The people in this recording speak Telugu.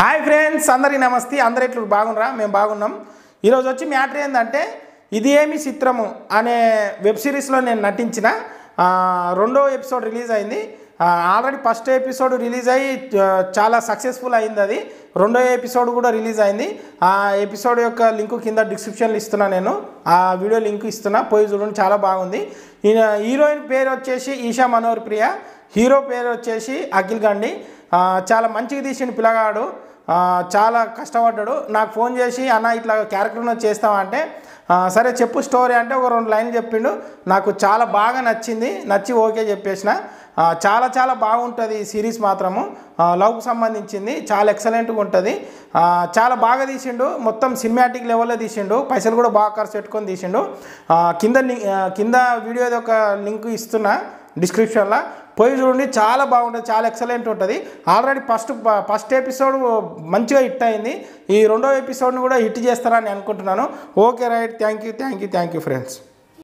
హాయ్ ఫ్రెండ్స్ అందరికీ నమస్తే అందరు ఎట్లు బాగున్నారా మేము బాగున్నాం ఈరోజు వచ్చి మ్యాటర్ ఏంటంటే ఇది ఏమి చిత్రము అనే వెబ్ సిరీస్లో నేను నటించిన రెండో ఎపిసోడ్ రిలీజ్ అయింది ఆల్రెడీ ఫస్ట్ ఎపిసోడ్ రిలీజ్ అయ్యి చాలా సక్సెస్ఫుల్ అయింది అది రెండో ఎపిసోడ్ కూడా రిలీజ్ అయింది ఆ ఎపిసోడ్ యొక్క లింక్ కింద డిస్క్రిప్షన్లో ఇస్తున్నా నేను ఆ వీడియో లింక్ ఇస్తున్నా పోయి చూడండి చాలా బాగుంది హీరోయిన్ పేరు వచ్చేసి ఈషా మనోహర్ ప్రియ హీరో పేరు వచ్చేసి అఖిల్ గాండి చాలా మంచిగా తీసిన పిల్లగాడు చాలా కష్టపడ్డాడు నాకు ఫోన్ చేసి అన్న ఇట్లా క్యారెక్టర్ను చేస్తామంటే సరే చెప్పు స్టోరీ అంటే ఒక రెండు లైన్లు చెప్పిండు నాకు చాలా బాగా నచ్చింది నచ్చి ఓకే చెప్పేసిన చాలా చాలా బాగుంటుంది ఈ సిరీస్ మాత్రము లవ్కు సంబంధించింది చాలా ఎక్సలెంట్గా ఉంటుంది చాలా బాగా తీసిండు మొత్తం సినిమాటిక్ లెవెల్లో తీసిండు పైసలు కూడా బాగా ఖర్చు పెట్టుకొని తీసిండు కింద కింద వీడియోది ఒక లింక్ ఇస్తున్నా డిస్క్రిప్షన్లో పోయి చూడండి చాలా బాగుంటుంది చాలా ఎక్సలెంట్ ఉంటుంది ఆల్రెడీ ఫస్ట్ ఫస్ట్ ఎపిసోడ్ మంచిగా హిట్ అయింది ఈ రెండో ఎపిసోడ్ని కూడా హిట్ చేస్తారని అనుకుంటున్నాను okay right thank you thank you thank you friends